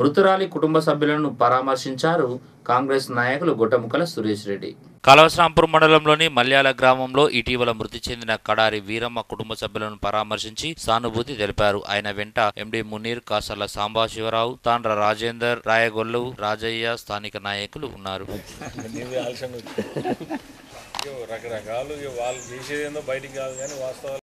మృతురాలి కుటుంబ సభ్యులను పరామర్శించారు కాంగ్రెస్ నాయకులు గొట్టముకల సురేష్ రెడ్డి కలవశ్రాంపూర్ మండలంలోని మల్యాల గ్రామంలో ఇటీవల మృతి చెందిన కడారి వీరమ్మ కుటుంబ సభ్యులను పరామర్శించి సానుభూతి తెలిపారు ఆయన వెంట ఎండి మునీర్ కాసల సాంబా శివరావు తాండ్ర రాజేందర్ రాయగొల్లు రాజయ్య స్థానిక నాయకులు ఉన్నారు